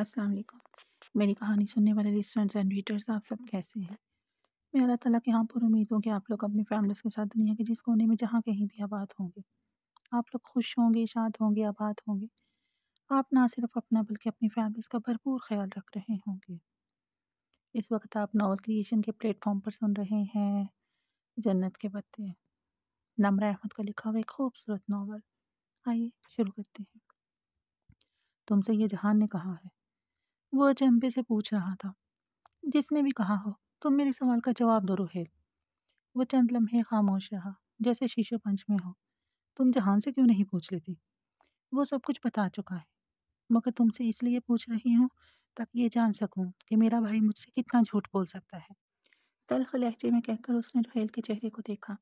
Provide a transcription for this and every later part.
अस्सलाम वालेकुम मेरी कहानी सुनने वाले लिसनर्स एंड रीडर्स आप सब कैसे हैं मैं अल्लाह ताला के यहाँ पर उम्मीद हूँ कि आप लोग अपनी फैमिलीज के साथ दुनिया के जिस कोने में जहाँ कहीं भी आबाद होंगे आप लोग खुश होंगे शाद होंगे आबाद होंगे आप ना सिर्फ अपना बल्कि अपनी फैमिलीज का भरपूर ख्याल रख रहे होंगे इस वक्त आप नावल क्रिएशन के प्लेटफॉर्म पर सुन रहे हैं जन्नत के पत्ते नम्र अहमद का लिखा हुआ एक खूबसूरत नावल आइए शुरू करते हैं तुमसे ये जहान ने कहा है वह चंपे से पूछ रहा था जिसने भी कहा हो तुम मेरे सवाल का जवाब दो रोहेल वह चंद लम्हे खामोश रहा जैसे शीशो पंच में हो तुम जहान से क्यों नहीं पूछ लेती वो सब कुछ बता चुका है मगर तुमसे इसलिए पूछ रही हूँ ताकि ये जान सकूँ कि मेरा भाई मुझसे कितना झूठ बोल सकता है तलख लहजे में कहकर उसने रोहेल के चेहरे को देखा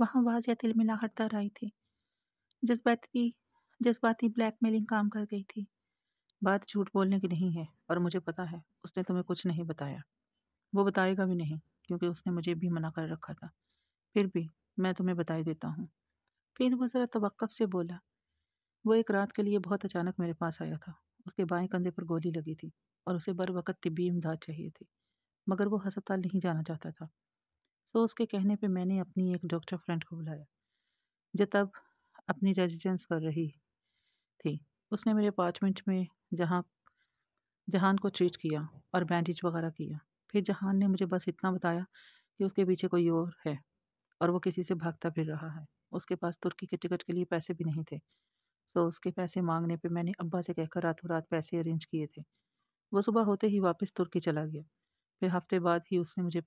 वहाँ वाजिया तिलमिलाहट दर आई थी जज्बाती जज्बाती ब्लैकमेलिंग काम कर गई थी बात झूठ बोलने की नहीं है और मुझे पता है उसने तुम्हें कुछ नहीं बताया वो बताएगा भी नहीं क्योंकि उसने मुझे भी मना कर रखा था फिर भी मैं तुम्हें बताई देता हूँ फिर वो ज़रा तवक्फ से बोला वो एक रात के लिए बहुत अचानक मेरे पास आया था उसके बाएं कंधे पर गोली लगी थी और उसे बर वक्त तिबी इमदाद चाहिए थी मगर वो हस्पताल नहीं जाना चाहता था सो उसके कहने पर मैंने अपनी एक डॉक्टर फ्रेंड को बुलाया जो तब अपनी रेजिडेंस कर रही थी उसने मेरे अपार्टमेंट में जहाँ जहान को ट्रीट किया और बैंडेज वगैरह किया फिर जहान ने मुझे बस इतना बताया कि उसके पीछे कोई और है और वो किसी से भागता फिर रहा है उसके पास तुर्की के टिकट के लिए पैसे भी नहीं थे सो तो उसके पैसे मांगने पे मैंने अब्बा से कहकर रातों रात पैसे अरेंज किए थे वो सुबह होते ही वापस तुर्की चला गया फिर हफ्ते बाद ही उसने मुझे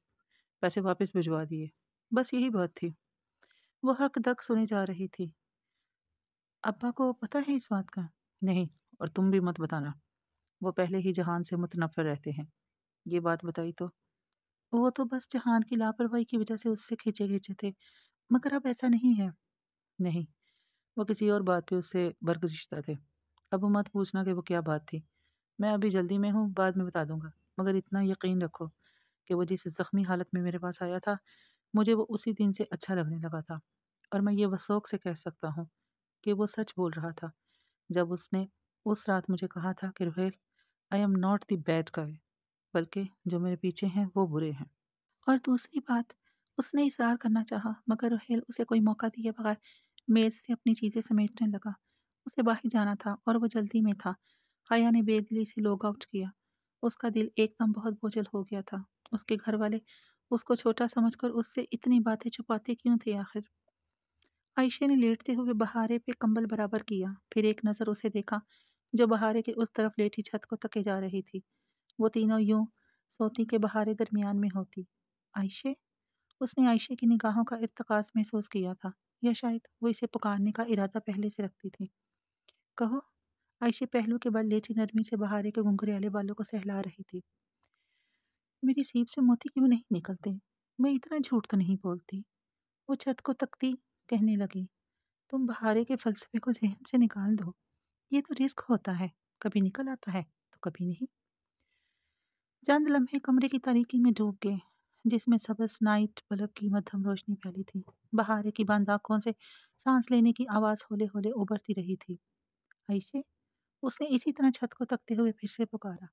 पैसे वापस भिजवा दिए बस यही बात थी वो हक दक सुनी जा रही थी अब्बा को पता है इस बात का नहीं और तुम भी मत बताना वो पहले ही जहान से मुतनफर रहते हैं ये बात बताई तो वो तो बस जहान की लापरवाही की वजह से उससे खींचे खींचे थे मगर अब ऐसा नहीं है नहीं वो किसी और बात पे उससे बरगुजश्ता थे अब मत पूछना कि वो क्या बात थी मैं अभी जल्दी में हूँ बाद में बता दूंगा मगर इतना यकीन रखो कि वो जिस ज़ख्मी हालत में मेरे पास आया था मुझे वो उसी दिन से अच्छा लगने लगा था और मैं ये वसोक से कह सकता हूँ कि वो सच बोल रहा था जब उसने उस रात मुझे कहा था कि Rohail I am not the bad guy बल्कि जो मेरे पीछे हैं वो बुरे हैं और दूसरी बात उसने इशार करना चाहा मगर रोहेल उसे कोई मौका दिए बगैर मेज़ से अपनी चीज़ें समेटने लगा उसे बाहर जाना था और वो जल्दी में था हया ने बेदिली से लॉग आउट किया उसका दिल एकदम बहुत बोझल हो गया था उसके घर वाले उसको छोटा समझकर उससे इतनी बातें छुपाते क्यों थे आखिर आयशे ने लेटते हुए बहारे पे कंबल बराबर किया फिर एक नज़र उसे देखा जो बहारे के उस तरफ लेटी छत को तके जा रही थी वो तीनों यूं सोती के बहारे दरमियान में होती आयशे उसने आयशे की निगाहों का इरतकास महसूस किया था या शायद वो इसे पुकारने का इरादा पहले से रखती थी कहो आयशे पहलू के बल लेटी नरमी से बहारे के घुंघरे वाले बालों को सहला रही थी मेरी सीप से मोती क्यों नहीं निकलते मैं इतना झूठ तो नहीं बोलती वो छत को तकती कहने लगी तुम बहारे के फलसफे को जहन से निकाल दो ये तो रिस्क होता है कभी निकल आता है तो कभी नहीं चंद लम्हे कमरे की तारीकी में डूब गए जिसमें सबस नाइट बल्ब की मध्यम रोशनी फैली थी बहारे की बंद आंखों से सांस लेने की आवाज़ होले होले उबरती रही थी आयशे उसने इसी तरह छत को तकते हुए फिर से पुकारा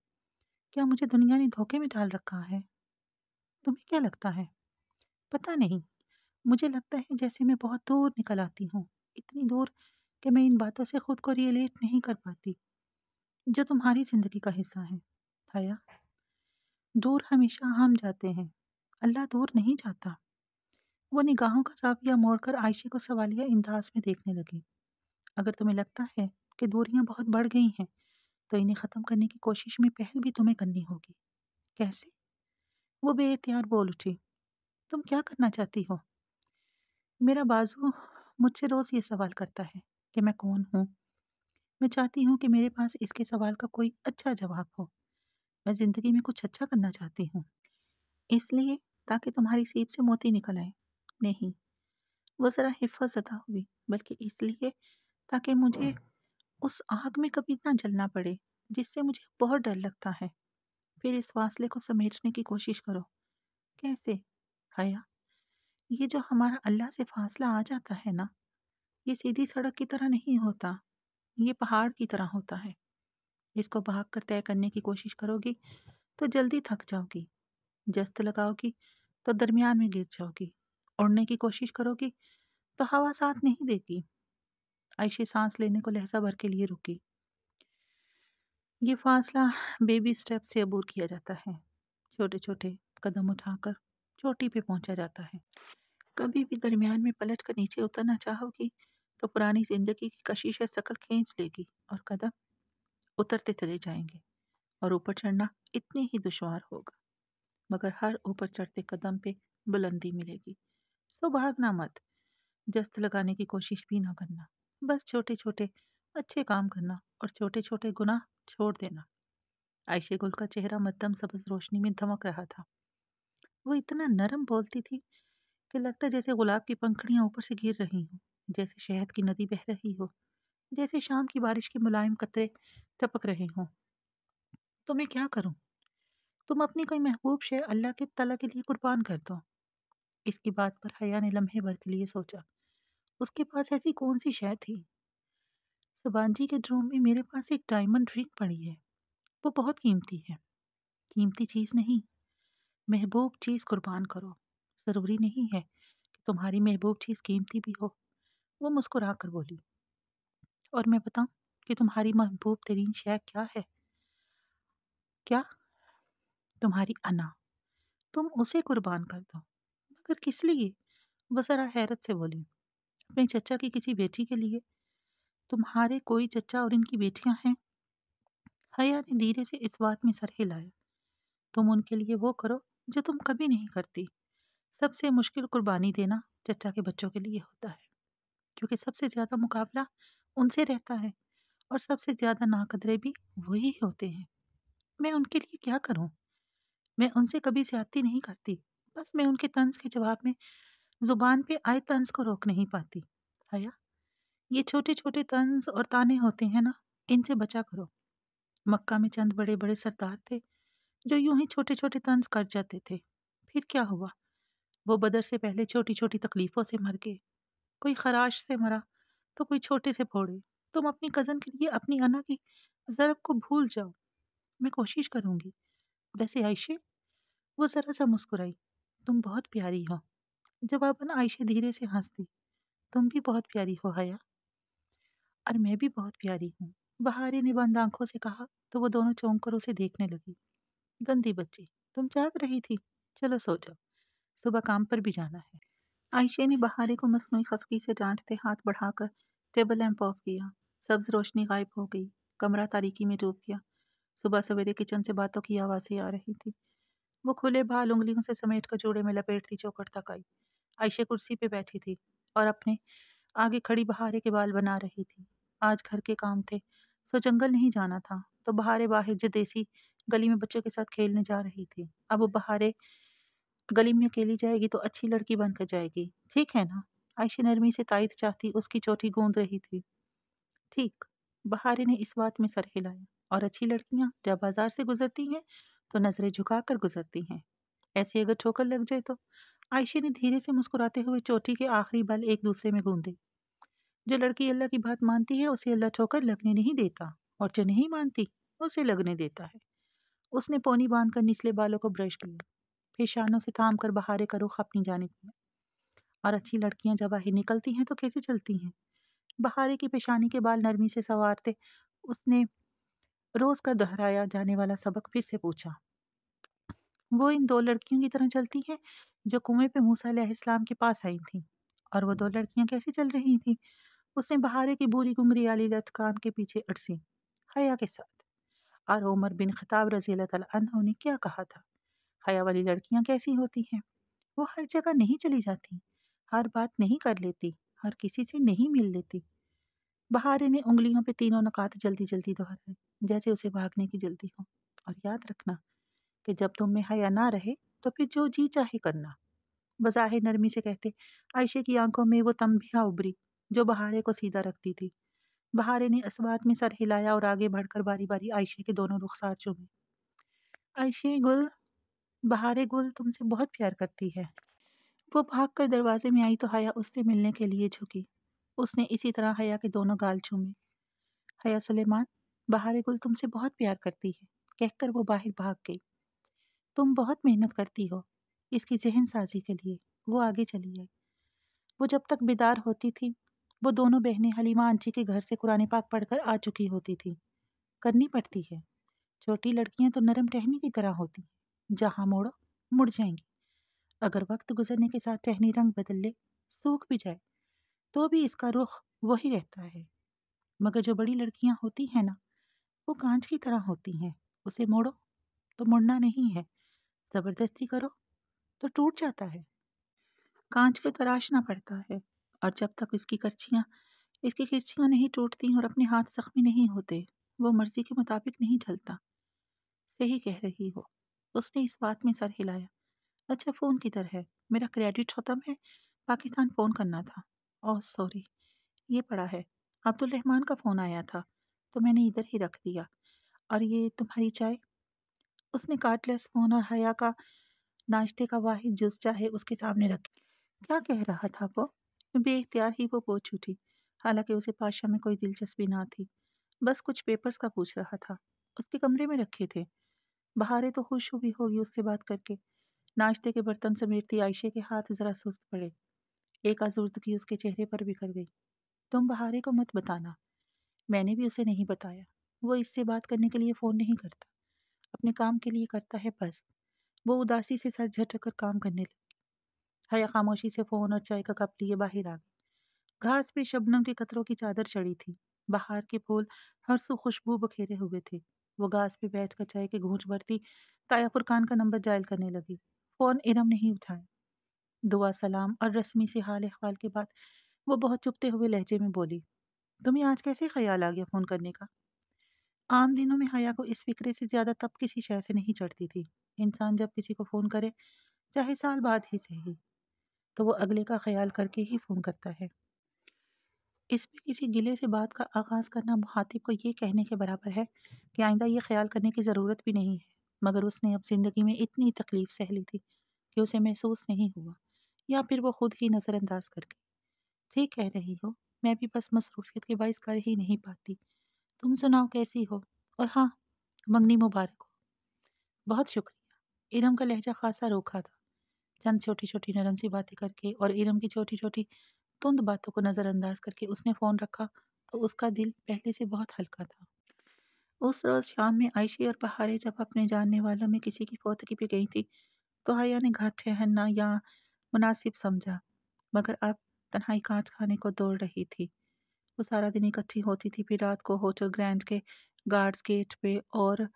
क्या मुझे दुनिया ने धोखे में डाल रखा है तुम्हें क्या लगता है पता नहीं मुझे लगता है जैसे मैं बहुत दूर निकल आती हूँ इतनी दूर कि मैं इन बातों से खुद को रियलेट नहीं कर पाती जो तुम्हारी ज़िंदगी का हिस्सा है हया दूर हमेशा हम जाते हैं अल्लाह दूर नहीं जाता वो निगाहों का जाविया मोड़कर आयशे को सवालिया अंदाज में देखने लगी अगर तुम्हें लगता है कि दूरियां बहुत बढ़ गई हैं तो इन्हें ख़त्म करने की कोशिश में पहल भी तुम्हें करनी होगी कैसे वो बेअतियार बोल उठी तुम क्या करना चाहती हो मेरा बाजू मुझसे रोज़ ये सवाल करता है कि मैं कौन हूँ मैं चाहती हूँ कि मेरे पास इसके सवाल का कोई अच्छा जवाब हो मैं ज़िंदगी में कुछ अच्छा करना चाहती हूँ इसलिए ताकि तुम्हारी सीप से मोती निकल आए नहीं वो ज़रा हिफाजत हुई बल्कि इसलिए ताकि मुझे उस आग में कभी ना जलना पड़े जिससे मुझे बहुत डर लगता है फिर इस फासले को समेटने की कोशिश करो कैसे हया ये जो हमारा अल्लाह से फासला आ जाता है ना ये सीधी सड़क की तरह नहीं होता ये पहाड़ की तरह होता है इसको भाग कर तय करने की कोशिश करोगी तो जल्दी थक जाओगी जस्त लगाओगी तो दरमियान में गिर जाओगी उड़ने की कोशिश करोगी तो हवा साथ नहीं देगी आयशी सांस लेने को लहजा भर के लिए रुकी ये फासला बेबी स्टेप से अबूर किया जाता है छोटे छोटे कदम उठाकर चोटी पे पहुंचा जाता है कभी भी दरमियान में पलट कर नीचे उतरना चाहोगी तो पुरानी जिंदगी की कशिश सकल खींच लेगी और कदम उतरते चले जाएंगे और ऊपर चढ़ना इतने ही दुशवार होगा मगर हर ऊपर चढ़ते कदम पे बुलंदी मिलेगी सो भागना मत जस्त लगाने की कोशिश भी ना करना बस छोटे छोटे अच्छे काम करना और छोटे छोटे गुनाह छोड़ देना आयशे गुल का चेहरा मध्यम सबज रोशनी में धमक रहा था वो इतना नरम बोलती थी कि लगता जैसे गुलाब की पंखड़ियाँ ऊपर से गिर रही हों जैसे शहद की नदी बह रही हो जैसे शाम की बारिश के मुलायम कतरे टपक रहे हों तो मैं क्या करूँ तुम अपनी कोई महबूब शे अल्लाह के तला के लिए कुर्बान कर दो इसकी बात पर हया ने लम्हे भर के लिए सोचा उसके पास ऐसी कौन सी शय थी सुबानजी के ड्रोम में मेरे पास एक डायमंड रिंग पड़ी है वो बहुत कीमती है कीमती चीज़ नहीं महबूब चीज़ कुर्बान करो ज़रूरी नहीं है कि तुम्हारी महबूब चीज़ कीमती भी हो वो मुस्कुरा कर बोली और मैं बताऊं कि तुम्हारी महबूब तरीन शय क्या है क्या तुम्हारी अना तुम उसे कुर्बान कर दो मगर किस लिए वो ज़रा हैरत से बोली अपने चचा की किसी बेटी के लिए तुम्हारे कोई चचा और इनकी बेटियां हैं हया ने धीरे से इस बात में सर हिलाया तुम उनके लिए वो करो जो तुम कभी नहीं करती सबसे मुश्किल कुर्बानी देना चचा के बच्चों के लिए होता है क्योंकि सबसे ज़्यादा मुकाबला उनसे रहता है और सबसे ज़्यादा नाकदरे भी वही होते हैं मैं उनके लिए क्या करूं? मैं उनसे कभी ज्यादती नहीं करती बस मैं उनके तंज के जवाब में ज़ुबान पे आए तंज को रोक नहीं पाती आया ये छोटे छोटे तंज और ताने होते हैं ना इनसे बचा करो मक्का में चंद बड़े बड़े सरदार थे जो यूं ही छोटे छोटे तंज कर जाते थे फिर क्या हुआ वो बदर से पहले छोटी छोटी तकलीफ़ों से मर गए कोई खराश से मरा तो कोई छोटे से फोड़े तुम अपनी कज़न के लिए अपनी अना की ज़रब को भूल जाओ मैं कोशिश करूँगी वैसे आयशे वो ज़रा सा मुस्कुराई तुम बहुत प्यारी हो जवाबन आयशे धीरे से हंसती तुम भी बहुत प्यारी हो हया और मैं भी बहुत प्यारी हूँ बहारे ने बंद आंखों से कहा तो वो दोनों चौंक कर उसे देखने लगी गंदी बच्ची तुम जाग रही थी चलो सो जाओ सुबह काम पर भी जाना है आयशे ने बहारे को मसनू खफकी से डांटते हाथ बढ़ाकर टेबल लैंप ऑफ किया सब्ज रोशनी गायब हो गई कमरा तारीकी में डूब गया सुबह सवेरे किचन से बातों की आवाज़ें आ रही थी वो खुले बाल उंगलियों से समेट कर जोड़े में लपेटती चौकट तक आई आयशे कुर्सी पर बैठी थी और अपने आगे खड़ी बहारे के बाल बना रही थी आज घर के काम थे सो जंगल नहीं जाना था तो बहारे बाहर जो देसी गली में बच्चों के साथ खेलने जा रही थी अब वो बहारे गली में अकेली जाएगी तो अच्छी लड़की बनकर जाएगी ठीक है ना आयशी नरमी से तायद चाहती उसकी चोटी गूंद रही थी ठीक बहारे ने इस बात में सर हिलाया और अच्छी लड़कियां जब बाजार से गुजरती हैं तो नज़रें झुकाकर गुजरती हैं ऐसे अगर ठोकर लग जाए तो आयशी ने धीरे से मुस्कुराते हुए चोटी के आखिरी बल एक दूसरे में गूंदे जो लड़की अल्लाह की बात मानती है उसे अल्लाह ठोकर लगने नहीं देता और जो नहीं मानती उसे लगने देता है उसने पोनी बांधकर निचले बालों को ब्रश किया फिर शानों से थाम कर बहारे का रुख अपनी जाने दिया और अच्छी लड़कियां जब आहिर निकलती हैं तो कैसे चलती हैं बहारे की पेशानी के बाल नरमी से संवारते उसने रोज़ का दोहराया जाने वाला सबक फिर से पूछा वो इन दो लड़कियों की तरह चलती हैं जो कुएं पे मूसा इस्लाम के पास आई थीं और वो दो लड़कियां कैसे चल रही थीं उसने बहारे की बुरी गुमरी वाली लचकान के पीछे अड़सी हया के साथ और उमर बिन खिताब रजील ने क्या कहा था हया वाली लड़कियाँ कैसी होती हैं वो हर जगह नहीं चली जाती हर बात नहीं कर लेती हर किसी से नहीं मिल लेती बहारे ने उंगलियों पे तीनों नकात जल्दी जल्दी दोहराए जैसे उसे भागने की जल्दी हो और याद रखना कि जब तुम में हया ना रहे तो फिर जो जी चाहे करना बज़ाहिर नरमी से कहते आयशे की आंखों में वो तम उभरी जो बहारे को सीधा रखती थी बहारे ने असवात में सर हिलाया और आगे बढ़कर बारी बारी आयशे के दोनों रुखसार चूमे आयशे गुल बहारे गुल तुमसे बहुत प्यार करती है वो भाग कर दरवाजे में आई तो हया उससे मिलने के लिए झुकी उसने इसी तरह हया के दोनों गाल चूमे हया सुलेमान बहारे गुल तुमसे बहुत प्यार करती है कहकर वो बाहर भाग गई तुम बहुत मेहनत करती हो इसकी जहन साजी के लिए वो आगे चली आई वो जब तक बेदार होती थी वो दोनों बहनें हलीमा आंटी के घर से कुरान पाक पढ़कर आ चुकी होती थी करनी पड़ती है छोटी लड़कियां तो नरम टहनी की तरह होती जहाँ मोड़ो मुड़ जाएंगी अगर वक्त गुजरने के साथ टहनी रंग बदल ले सूख भी जाए तो भी इसका रुख वही रहता है मगर जो बड़ी लड़कियां होती हैं ना वो कांच की तरह होती हैं उसे मोड़ो तो मुड़ना नहीं है ज़बरदस्ती करो तो टूट जाता है कांच को तराशना पड़ता है और जब तक उसकी कर्चियाँ इसकी खिरछियाँ नहीं टूटती और अपने हाथ जख्मी नहीं होते वो मर्जी के मुताबिक नहीं ढलता सही कह रही हो उसने इस बात में सर हिलाया अच्छा फ़ोन किधर है मेरा क्रेडिट ख़त्म है पाकिस्तान फ़ोन करना था ओ सॉरी ये पड़ा है अब्दुल रहमान का फ़ोन आया था तो मैंने इधर ही रख दिया और ये तुम्हारी चाय उसने कार्डलेस फ़ोन और हया का नाश्ते का वाहिद जुज चाहे उसके सामने रखी क्या कह रहा था वो बेख्तियार ही वो पोच उठी हालांकि उसे पाशा में कोई दिलचस्पी ना थी बस कुछ पेपर्स का पूछ रहा था उसके कमरे में रखे थे बहारे तो खुश हुई होगी उससे बात करके नाश्ते के बर्तन समेटती आयशे के हाथ ज़रा सुस्त पड़े एक आजुर्दगी उसके चेहरे पर बिखर गई तुम बहारे को मत बताना मैंने भी उसे नहीं बताया वो इससे बात करने के लिए फ़ोन नहीं करता अपने काम के लिए करता है बस वो उदासी से सर झटक कर काम करने लगी हया खामोशी से फ़ोन और चाय का कप लिए बाहर आ गई घास पे शबनम के कतरों की चादर चढ़ी थी बाहर के फूल हर सो खुशबू बखेरे हुए थे वो घास पे बैठ कर चाय के घूंच भरती ताया फुरकान का नंबर जायल करने लगी फ़ोन इरम नहीं उठाया दुआ सलाम और रस्मी से हाल अहवाल के बाद वो बहुत चुपते हुए लहजे में बोली तुम्हें आज कैसे ख्याल आ गया फ़ोन करने का आम दिनों में हया को इस फिक्रे से ज़्यादा तब किसी शय से नहीं चढ़ती थी इंसान जब किसी को फ़ोन करे चाहे साल बाद ही सही तो वो अगले का ख्याल करके ही फ़ोन करता है इसमें किसी गिले से बात का आगाज़ करना मुखातिब को ये कहने के बराबर है कि आइंदा ये ख्याल करने की ज़रूरत भी नहीं है मगर उसने अब ज़िंदगी में इतनी तकलीफ़ सह ली थी कि उसे महसूस नहीं हुआ या फिर वो ख़ुद ही नज़रअंदाज कर गई ठीक कह रही हो मैं भी बस मसरूफियत के बायस कर ही नहीं पाती तुम सुनाओ कैसी हो और हाँ मंगनी मुबारक हो बहुत शुक्रिया इरम का लहजा खासा रोखा था चंद छोटी छोटी नरम सी बातें करके और इरम की छोटी छोटी तुंद बातों को नज़रअंदाज करके उसने फ़ोन रखा तो उसका दिल पहले से बहुत हल्का था उस रोज़ शाम में आयशी और पहाड़े जब अपने जानने वालों में किसी की फोतरी पे गई थी तो हया ने घर ठहरना या मुनासिब समझा मगर अब तन्हाई कांच खाने को दौड़ रही थी वो सारा दिन इकट्ठी होती थी फिर रात को होटल ग्रैंड के गार्ड्स गेट पे और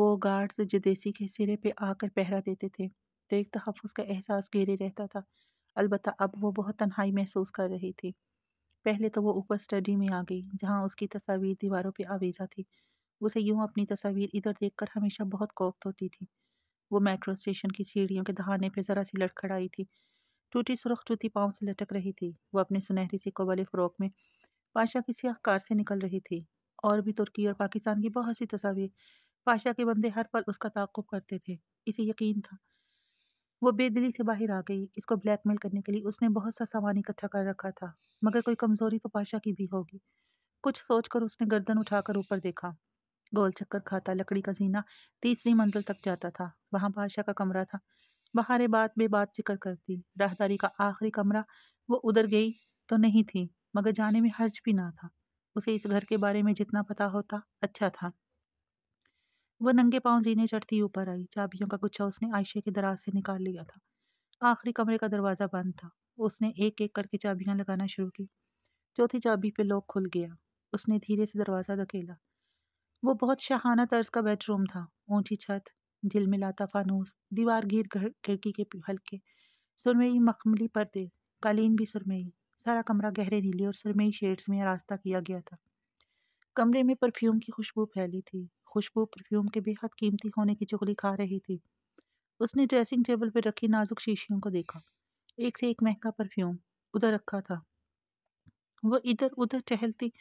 वो गार्ड्स जदेसी के सिरे पे आकर पहरा देते थे तेज तहफ़ का एहसास घेरे रहता था अलबत् अब वो बहुत तन्हाई महसूस कर रही थी पहले तो वो ऊपर स्टडी में आ गई जहाँ उसकी तस्वीर दीवारों पर आवेजा थी उसे यूँ अपनी तस्वीर इधर देखकर हमेशा बहुत कोफ़्त होती थी वो मेट्रो स्टेशन की सीढ़ियों के दहाने पर ज़रा सी लटखड़ाई थी टूटी सुरख टूटी पाँव से लटक रही थी वो अपने सुनहरी सिक्कों वाले फ़्रॉक में पाशा की सियाह कार से निकल रही थी और भी तुर्की और पाकिस्तान की बहुत सी तस्वीर पाशा के बंदे हर पल उसका ताकुब करते थे इसे यकीन था वो बेदिली से बाहर आ गई इसको ब्लैकमेल करने के लिए उसने बहुत सा सामान इकट्ठा कर रखा था मगर कोई कमज़ोरी तो पाशा की भी होगी कुछ सोचकर उसने गर्दन उठाकर ऊपर देखा गोल चक्कर खाता लकड़ी का जीना तीसरी मंजिल तक जाता था वहाँ बादशाह का कमरा था बहारे बात बेबात जिक्र करती राहदारी का आखिरी कमरा वो उधर गई तो नहीं थी मगर जाने में हर्ज भी ना था उसे इस घर के बारे में जितना पता होता अच्छा था वह नंगे पांव जीने चढ़ती ऊपर आई चाबियों का गुच्छा उसने आयशे के दराज से निकाल लिया था आखिरी कमरे का दरवाज़ा बंद था उसने एक एक करके चाबियां लगाना शुरू की चौथी चाबी पे लॉक खुल गया उसने धीरे से दरवाज़ा धकेला वो बहुत शहाना तर्ज का बेडरूम था ऊंची छत मिलाता फानूस दीवार घिर खिड़की के हल्के सुरमई मखमली पर्दे कालीन भी सुरमई सारा कमरा गहरे नीले और सुरमई शेड्स में रास्ता किया गया था कमरे में परफ्यूम की खुशबू फैली थी खुशबू परफ्यूम के बेहद कीमती होने की चुगली खा रही थी उसने ड्रेसिंग टेबल पर रखी नाजुक शीशियों को देखा एक से एक महंगा परफ्यूम उधर रखा था वह इधर उधर टहलती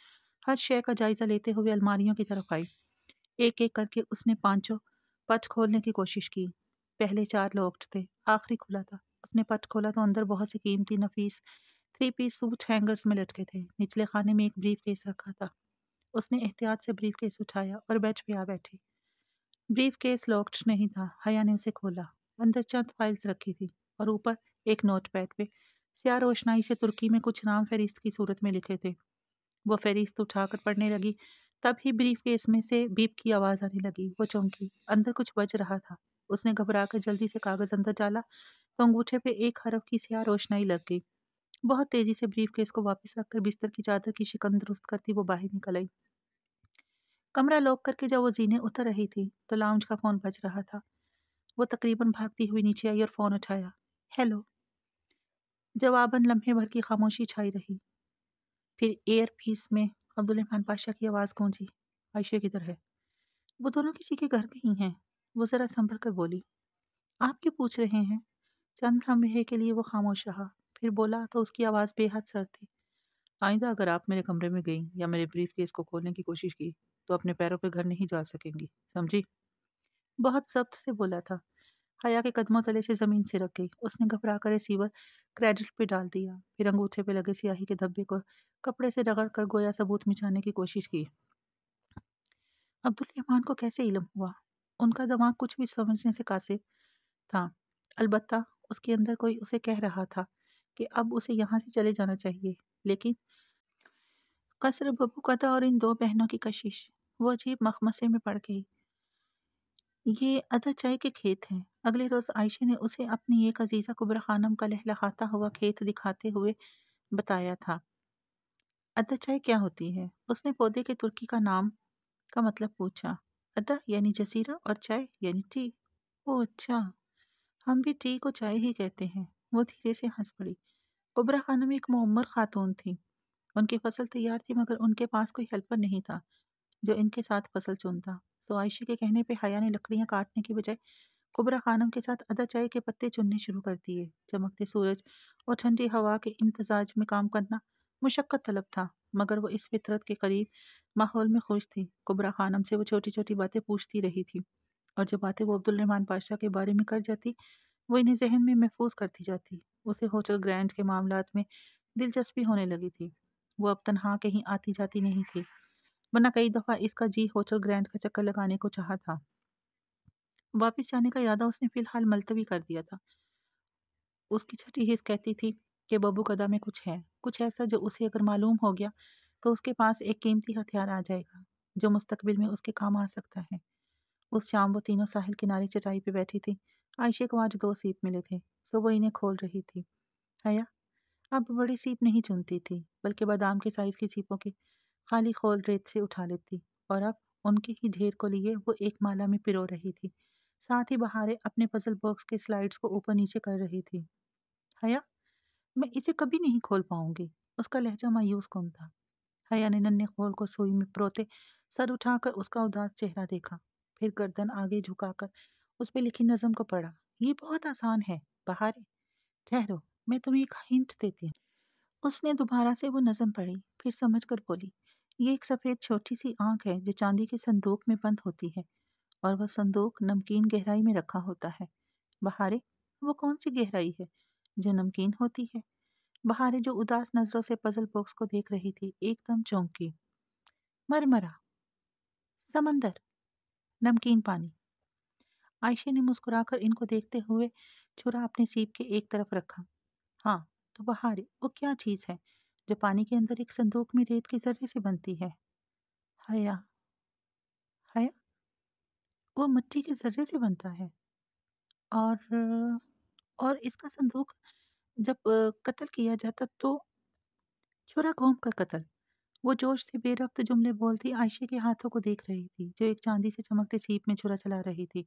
हर शय का जायज़ा लेते हुए अलमारियों की तरफ आई एक एक करके उसने पांचों पट खोलने की कोशिश की पहले चार लॉक्ड थे आखिरी खुला था उसने पट खोला तो अंदर बहुत से कीमती नफीस थ्री पीस सूट हैंगर्स में लटके थे निचले खाने में एक ब्रीफ केस रखा था उसने एहतियात से ब्रीफ केस उठाया और बेड पे आ बैठी केस लॉक्ड नहीं था हया ने उसे खोला अंदर चंद फाइल्स रखी थी और ऊपर एक नोट पैड पे स्या रोशनाई से तुर्की में कुछ नाम फहरिस्त की सूरत में लिखे थे वो फहरिस्त उठाकर पढ़ने लगी तब ही ब्रीफ केस में से बीप की आवाज़ आने लगी वो चौंकी अंदर कुछ बज रहा था उसने घबरा कर जल्दी से कागज़ अंदर डाला तो अंगूठे पे एक हरफ की सिया रोशनाई लग गई बहुत तेजी से ब्रीफ केस को वापस रखकर बिस्तर की चादर की शिकन दुरुस्त करती वो बाहर निकल आई कमरा लॉक करके जब वो जीने उतर रही थी तो लाउंज का फ़ोन बज रहा था वो तकरीबन भागती हुई नीचे आई और फ़ोन उठाया हेलो जवाबन लम्हे भर की खामोशी छाई रही फिर एयर पीस में अब्दुलरहमान पाशा की आवाज़ गूंजी आयशे किधर है वो दोनों किसी के घर में ही हैं वो ज़रा संभल कर बोली आप क्यों पूछ रहे हैं चंद लम्हे के लिए वो खामोश रहा फिर बोला तो उसकी आवाज़ बेहद सर थी आइंदा अगर आप मेरे कमरे में गई या मेरे ब्रीफ केस को खोलने की कोशिश की तो अपने पैरों पर घर नहीं जा सकेंगी समझी बहुत सख्त से बोला था हया के कदमों तले से ज़मीन से रख गई उसने घबरा कर रिसीवर क्रेडिट पे डाल दिया फिर अंगूठे पे लगे सियाही के धब्बे को कपड़े से रगड़ कर गोया सबूत मिचाने की कोशिश की अब्दुल रहमान को कैसे इलम हुआ उनका दिमाग कुछ भी समझने से कासिर था अलबत्ता उसके अंदर कोई उसे कह रहा था कि अब उसे यहाँ से चले जाना चाहिए लेकिन कसर बबू कदा और इन दो बहनों की कशिश वो अजीब मखमसे में पड़ गई ये अदा चाय के खेत हैं अगले रोज़ आयशे ने उसे अपनी एक अजीज़ा कुबरा खानम का लहलहाता हुआ खेत दिखाते हुए बताया था अदा चाय क्या होती है उसने पौधे के तुर्की का नाम का मतलब पूछा अदा यानी जजीरा और चाय यानी टी ओ अच्छा हम भी टी को चाय ही कहते हैं वो धीरे से हंस पड़ी कुबरा खानम एक मम्मर खातून थी उनकी फसल तैयार थी मगर उनके पास कोई हेल्पर नहीं था जो इनके साथ फसल चुनता सो आयशी के कहने पर हया ने लकड़ियाँ काटने की बजाय कुबरा खानम के साथ अदा चाय के पत्ते चुनने शुरू कर दिए चमकते सूरज और ठंडी हवा के इम्तजाज में काम करना मुशक्क़त तलब था मगर वो इस फितरत के करीब माहौल में खुश थी कुबरा खानम से वो छोटी छोटी बातें पूछती रही थी और जो बातें वो अब्दुलरहमान बादशाह के बारे में कर जाती वो इन्हें जहन में महफूज करती जाती उसे होटल ग्रैंड के मामला में दिलचस्पी होने लगी थी वो अब तनहा कहीं आती जाती नहीं थी वरना कई दफ़ा इसका जी होटल ग्रैंड का चक्कर लगाने को चाह था वापस जाने का इरादा उसने फ़िलहाल मलतवी कर दिया था उसकी छठी हिस्स कहती थी कि बबू कदा में कुछ है कुछ ऐसा जो उसे अगर मालूम हो गया तो उसके पास एक कीमती हथियार आ जाएगा जो मुस्तकबिल में उसके काम आ सकता है उस शाम वो तीनों साहिल किनारे चटाई पर बैठी थी आयशे को आज दो सीप मिले थे सो वो इन्हें खोल रही थी हया अब बड़ी सीप नहीं चुनती थी बल्कि बादाम के साइज़ की सीपों के खाली खोल रेत से उठा लेती और अब उनके ही ढेर को लिए वो एक माला में पिरो रही थी साथ ही बहारे अपने पजल बॉक्स के स्लाइड्स को ऊपर नीचे कर रही थी हया मैं इसे कभी नहीं खोल पाऊंगी उसका लहजा मायूस कौन था हया ने नन्हे खोल को सुई में प्रोते सर उठाकर उसका उदास चेहरा देखा फिर गर्दन आगे झुकाकर उस पर लिखी नज़म को पढ़ा ये बहुत आसान है बहारे ठहरो मैं तुम्हें एक हिंट देती हूँ उसने दोबारा से वो नज़म पढ़ी फिर समझ कर बोली ये एक सफ़ेद छोटी सी आँख है जो चांदी के संदूक में बंद होती है और वह संदूक नमकीन गहराई में रखा होता है बहारे वो कौन सी गहराई है जो नमकीन होती है बहारे जो उदास नज़रों से पजल बॉक्स को देख रही थी एकदम चौंकी मरमरा समंदर नमकीन पानी आयशे ने मुस्कुराकर इनको देखते हुए छुरा अपने सीप के एक तरफ रखा हाँ तो बहारे वो क्या चीज़ है जो पानी के अंदर एक संदूक में रेत के जर्रे से बनती है हया हया वो मिट्टी के जर्रे से बनता है और और इसका संदूक जब कत्ल किया जाता तो छुरा घूम कर कत्ल वो जोश से बेरफ्त जुमले बोलती आयशे के हाथों को देख रही थी जो एक चांदी से चमकते सीप में छुरा चला रही थी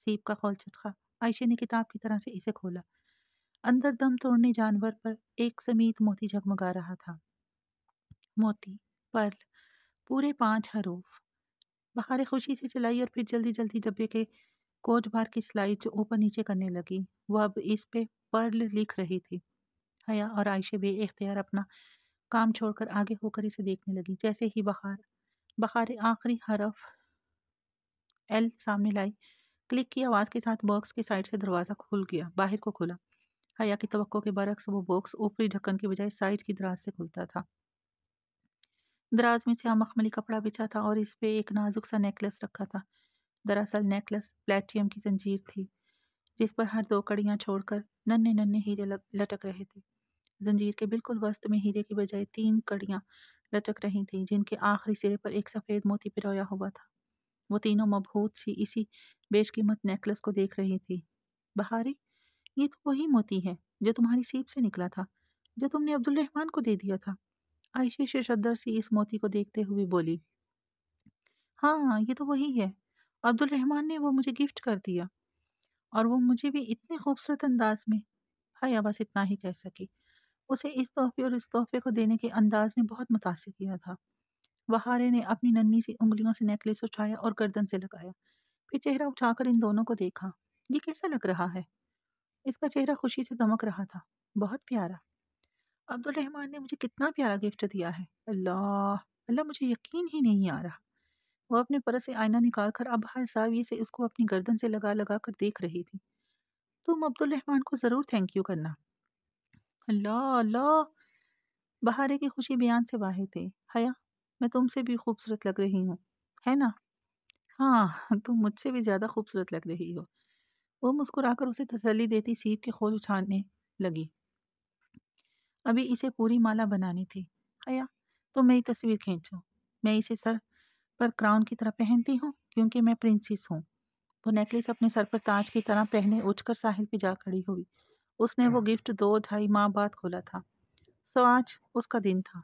सेब का खोल चटका आयशे ने किताब की तरह से इसे खोला अंदर दम तोड़ने जानवर पर एक समीत मोती झगमगा रहा था मोती पर्ल पूरे पांच हरूफ बाहर खुशी से चलाई और फिर जल्दी जल्दी डब्बे के कोट बार की स्लाइड जो ऊपर नीचे करने लगी वह अब इस पे पर्ल लिख रही थी हया और आयशे बे इख्तियार अपना काम छोड़कर आगे होकर इसे देखने लगी जैसे ही बहार बहार आखिरी हरफ एल सामने लाई क्लिक की आवाज़ के साथ बॉक्स की साइड से दरवाज़ा खुल गया बाहर को खुला हया की तो के बरक्स वो बॉक्स ऊपरी ढक्कन की बजाय साइड की दराज से खुलता था दराज में से मखमली कपड़ा बिछा था और इस पर एक नाजुक सा नेकलेस रखा था दरअसल नेकलेस प्लेटियम की जंजीर थी जिस पर हर दो कड़ियाँ छोड़कर नन्हे नन्हे हीरे लटक रहे थे जंजीर के बिल्कुल वस्त में हीरे की बजाय तीन कड़ियाँ लटक रही थीं जिनके आखिरी सिरे पर एक सफ़ेद मोती पिरोया हुआ था वो तीनों मबहूत सी इसी बेशकीमत नेकलेस को देख रही थी बहारी ये तो वही मोती है जो तुम्हारी सीप से निकला था जो तुमने अब्दुल रहमान को दे दिया था आयशी शशदर सी इस मोती को देखते हुए बोली हाँ ये तो वही है अब्दुल रहमान ने वो मुझे गिफ्ट कर दिया और वो मुझे भी इतने खूबसूरत अंदाज में हाय बस इतना ही कह सकी उसे इस तोहफे और इस तोहफे को देने के अंदाज ने बहुत मुतासर किया था वहारे ने अपनी नन्ही सी उंगलियों से नेकलेस उठाया और गर्दन से लगाया फिर चेहरा उठाकर इन दोनों को देखा ये कैसा लग रहा है इसका चेहरा खुशी से दमक रहा था बहुत प्यारा अब्दुल रहमान ने मुझे कितना प्यारा गिफ्ट दिया है अल्लाह अल्लाह मुझे यकीन ही नहीं आ रहा वह अपने परस से आईना निकाल कर अब हर सावी से उसको अपनी गर्दन से लगा लगा कर देख रही थी तुम अब्दुल रहमान को ज़रूर थैंक यू करना अल्लाह अल्लाह बहारे की खुशी बयान से वाहे थे हया मैं तुमसे भी खूबसूरत लग रही हूँ है ना हाँ तुम मुझसे भी ज़्यादा खूबसूरत लग रही हो वो मुस्कुराकर उसे तसली देती सीप के खोल उछालने लगी अभी इसे पूरी माला बनानी थी अया तो मेरी तस्वीर खींचो मैं इसे सर पर क्राउन की तरह पहनती हूँ क्योंकि मैं प्रिंसेस हूँ वो नेकलेस अपने सर पर ताज की तरह पहने उठकर साहिल पे जा खड़ी हुई उसने हाँ। वो गिफ्ट दो ढाई माह बाद खोला था सो आज उसका दिन था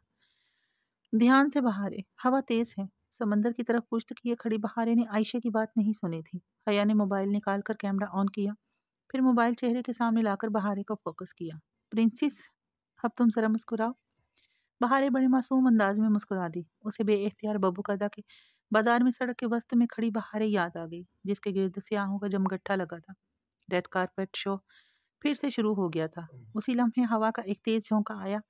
ध्यान से बहारे हवा तेज है समंदर की तरफ पुश्त किए खड़ी बहारे ने आयशा की बात नहीं सुनी थी हया ने मोबाइल निकाल कर कैमरा ऑन किया फिर मोबाइल चेहरे के सामने लाकर बहारे को फोकस किया प्रिंसिस अब तुम जरा मुस्कुराओ बहारे बड़े मासूम अंदाज में मुस्कुरा दी उसे अख्तियार बबू कदा के बाजार में सड़क के वस्त में खड़ी बहारे याद आ गई जिसके गिरद से आहों का जमगट्ठा लगा था रेड कारपेट शो फिर से शुरू हो गया था उसी लम्हे हवा का एक तेज झोंका आया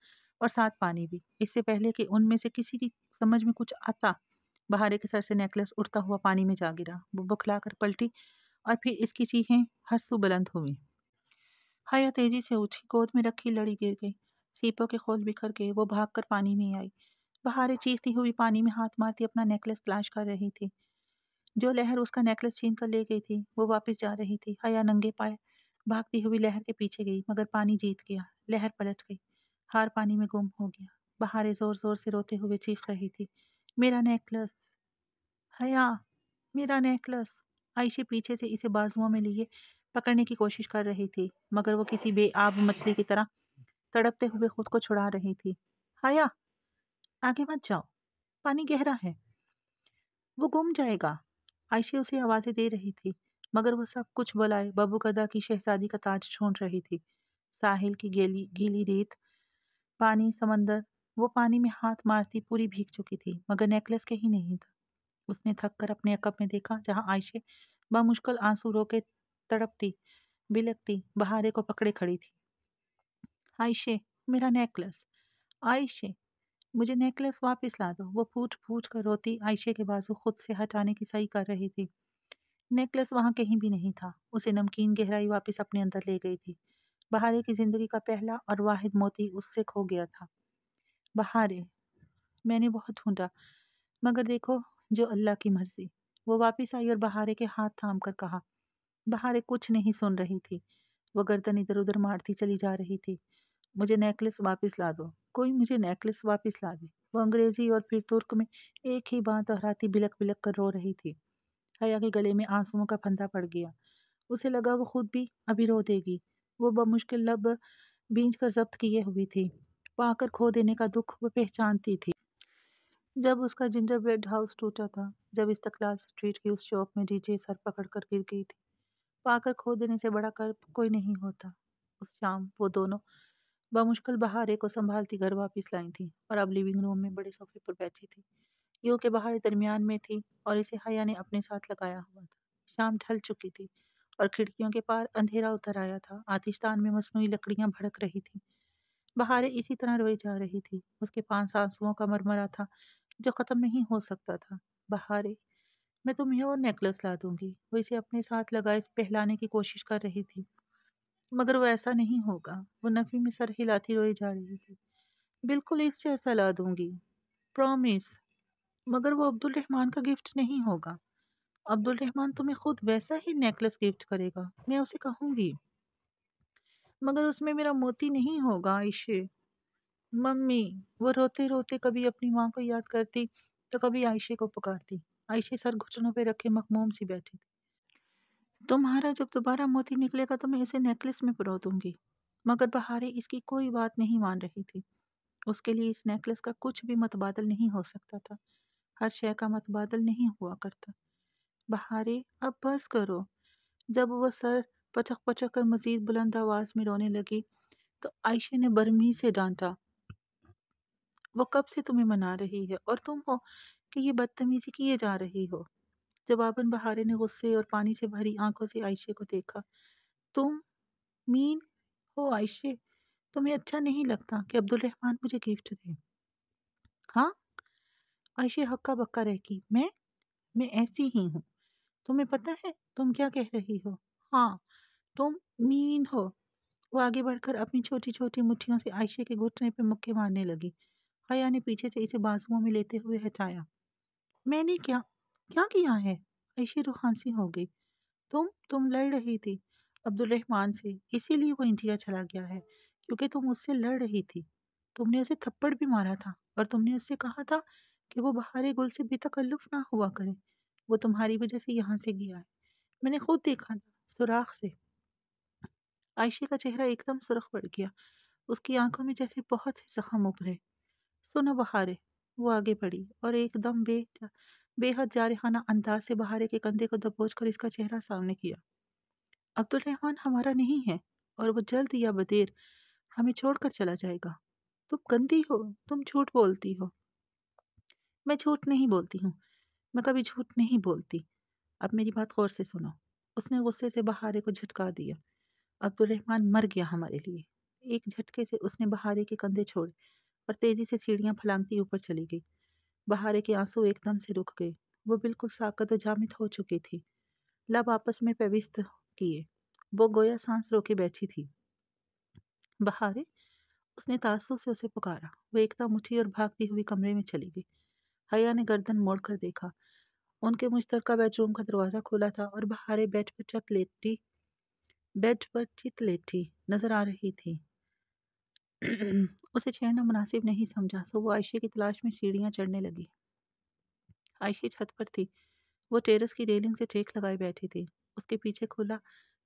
और साथ पानी भी इससे पहले कि उनमें से किसी की समझ में कुछ आता बहारे के सर से नेकलेस उड़ता हुआ पानी में जा गिरा वो बुखला कर पलटी और फिर इसकी हर हंसू बुलंद हुई हया तेजी से उठी गोद में रखी लड़ी गिर गई सीपों के खोल बिखर गए वो भाग कर पानी में आई बहारे चीखती हुई पानी में हाथ मारती अपना नेकलेस तलाश कर रही थी जो लहर उसका नेकलेस छीन कर ले गई थी वो वापस जा रही थी हया नंगे पाए भागती हुई लहर के पीछे गई मगर पानी जीत गया लहर पलट गई हार पानी में गुम हो गया बहारे जोर जोर से रोते हुए चीख रही थी मेरा नेकलेस हया मेरा नेकलस आयशे पीछे से इसे बाजुओं में लिए पकड़ने की कोशिश कर रही थी मगर वो किसी बेआब मछली की तरह तड़पते हुए खुद को छुड़ा रही थी हया आगे मत जाओ पानी गहरा है वो गुम जाएगा आयशे उसे आवाज़ें दे रही थी मगर वो सब कुछ बुलाए बबू कदा की शहजादी का ताज छोड़ रही थी साहिल की गीली रेत पानी समंदर वो पानी में हाथ मारती पूरी भीग चुकी थी मगर नेकलेस कहीं नहीं था उसने थक कर अपने अकब में देखा जहाँ आयशे बमुश्किल आंसू रोके तड़पती बिलकती बहारे को पकड़े खड़ी थी आयशे मेरा नेकलेस आयशे मुझे नेकलेस वापस ला दो वो फूट फूट कर रोती आयशे के बाजू खुद से हटाने की सही कर रही थी नेकलेस वहाँ कहीं भी नहीं था उसे नमकीन गहराई वापस अपने अंदर ले गई थी बहारे की ज़िंदगी का पहला और वाहिद मोती उससे खो गया था बहारे मैंने बहुत ढूंढा मगर देखो जो अल्लाह की मर्जी वो वापस आई और बहारे के हाथ थाम कर कहा बहारे कुछ नहीं सुन रही थी वो गर्दन इधर उधर मारती चली जा रही थी मुझे नेकलेस वापस ला दो कोई मुझे नेकलेस वापस ला दे वो अंग्रेज़ी और फिर तुर्क में एक ही बात दोहराती बिलक बिलक कर रो रही थी हया के गले में आंसुओं का फंदा पड़ गया उसे लगा वो खुद भी अभी रो देगी वो बमुश्किल लब बीज कर जब्त किए हुई थी पाकर खो देने का दुख वह पहचानती थी जब उसका जिंजर ब्रेड हाउस टूटा था जब इस्तकलाल स्ट्रीट की उस शॉप में डीजे सर पकड़ कर गिर गई थी पाकर खो देने से बड़ा कर कोई नहीं होता उस शाम वो दोनों बमुश्किल बहारे को संभालती घर वापस लाई थी और अब लिविंग रूम में बड़े सोफे पर बैठी थी यो के बहारे दरमियान में थी और इसे हया ने अपने साथ लगाया हुआ था शाम ढल चुकी थी और खिड़कियों के पार अंधेरा उतर आया था आतिशतान में मसनू लकड़ियाँ भड़क रही थी बहारें इसी तरह रोई जा रही थी उसके पांच आंसुओं का मरमरा था जो ख़त्म नहीं हो सकता था बहारे मैं तुम्हें और नेकलेस ला दूंगी वो इसे अपने साथ लगाए पहलाने की कोशिश कर रही थी मगर वो ऐसा नहीं होगा वो नफ़ी में सर हिलाती रोई जा रही थी बिल्कुल इससे ऐसा ला दूंगी प्रॉमिस मगर वो अब्दुल रहमान का गिफ्ट नहीं होगा अब्दुल रहमान तुम्हें खुद वैसा ही नेकलेस गिफ्ट करेगा मैं उसे कहूँगी मगर उसमें मेरा मोती नहीं होगा आयशे मम्मी वो रोते रोते कभी अपनी माँ को याद करती तो कभी आयशे को पुकारती आयशे सर घुटनों पर रखे मखमोम सी बैठी थी तुम्हारा जब दोबारा मोती निकलेगा तो मैं इसे नेकलेस में परो दूंगी मगर बहारे इसकी कोई बात नहीं मान रही थी उसके लिए इस नेकलेस का कुछ भी मतबादल नहीं हो सकता था हर शय का मतबादल नहीं हुआ करता बहारे अब बस करो जब वह सर पचक पचक कर मजीद बुलंद आवाज़ में रोने लगी तो आयशे ने बर्मी से डांटा वो कब से तुम्हें मना रही है और तुम हो कि ये बदतमीजी किए जा रही हो जवाबन बहारे ने गुस्से और पानी से भरी आंखों से आयशे को देखा तुम मीन हो आयशे तुम्हें अच्छा नहीं लगता कि अब्दुल रहमान मुझे गिफ्ट दे हाँ आयशे हक्का बक्का रह गई मैं मैं ऐसी ही हूँ तुम्हें पता है तुम क्या कह रही हो हाँ तुम मीन हो वो आगे बढ़कर अपनी छोटी छोटी मुट्ठियों से आयशे के घुटने पर मुक्के मारने लगी हया ने पीछे से इसे बाजुओं में लेते हुए हटाया मैंने क्या क्या किया है ऐशे रूहानसी हो गई तुम तुम लड़ रही थी अब्दुलरहमान से इसीलिए वो इंडिया चला गया है क्योंकि तुम उससे लड़ रही थी तुमने उसे थप्पड़ भी मारा था और तुमने उससे कहा था कि वो बाहर गुल से बेतकल्लुफ ना हुआ करे वो तुम्हारी वजह से यहाँ से गया है मैंने खुद देखा था सुराख से आयशे का चेहरा एकदम सुरख पड़ गया उसकी आंखों में जैसे बहुत से जख्म उभरे सुना बहारे वो आगे बढ़ी और एकदम बे बेहद जारहाना अंदाज से बहारे के कंधे को दबोच कर इसका चेहरा सामने किया अब्दुल रहमान हमारा नहीं है और वो जल्द या बदेर हमें छोड़कर चला जाएगा तुम गंदी हो तुम झूठ बोलती हो मैं झूठ नहीं बोलती हूँ मैं कभी झूठ नहीं बोलती अब मेरी बात गौर से सुनो उसने गुस्से से बहारे को झटका दिया अब्दुलरहमान मर गया हमारे लिए एक झटके से उसने बहारे के कंधे छोड़े और तेज़ी से सीढ़ियाँ फलांगती ऊपर चली गई बहारे के आंसू एकदम से रुक गए वो बिल्कुल साकत जामित हो चुकी थी लब आपस में पविस्त किए वो गोया सांस रोके बैठी थी बहारे उसने तासु से उसे पुकारा वो एकदम उठी और भागती हुई कमरे में चली गई हया ने गर्दन मोड़कर देखा उनके मुश्तर बेडरूम का दरवाज़ा खुला था और बहारे बेड पर चत लेटी बेड पर चित लेटी नज़र आ रही थी उसे छेड़ना मुनासिब नहीं समझा सो वो आयशे की तलाश में सीढ़ियां चढ़ने लगी आयशे छत पर थी वो टेरेस की रेलिंग से टेक लगाए बैठी थी उसके पीछे खुला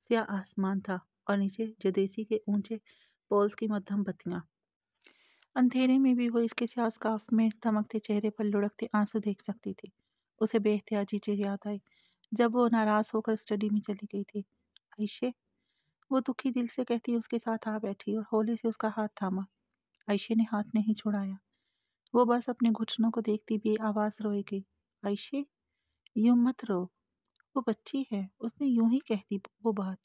सिया आसमान था और नीचे जदेसी के ऊंचे पोल्स की मध्यम बत्तियां अंधेरे में भी वो इसके सियास काफ़ में धमकते चेहरे पर लुढ़कते आंसू देख सकती थी उसे बेहतिया चेहरे याद आई जब वो नाराज़ होकर स्टडी में चली गई थी आयशे वो दुखी दिल से कहती उसके साथ आ बैठी और होली से उसका हाथ थामा आयशे ने हाथ नहीं छुड़ाया वो बस अपने घुटनों को देखती भी आवाज़ रोए गई आयशे यूं मत रो वो बच्ची है उसने यूं ही कह दी वो बात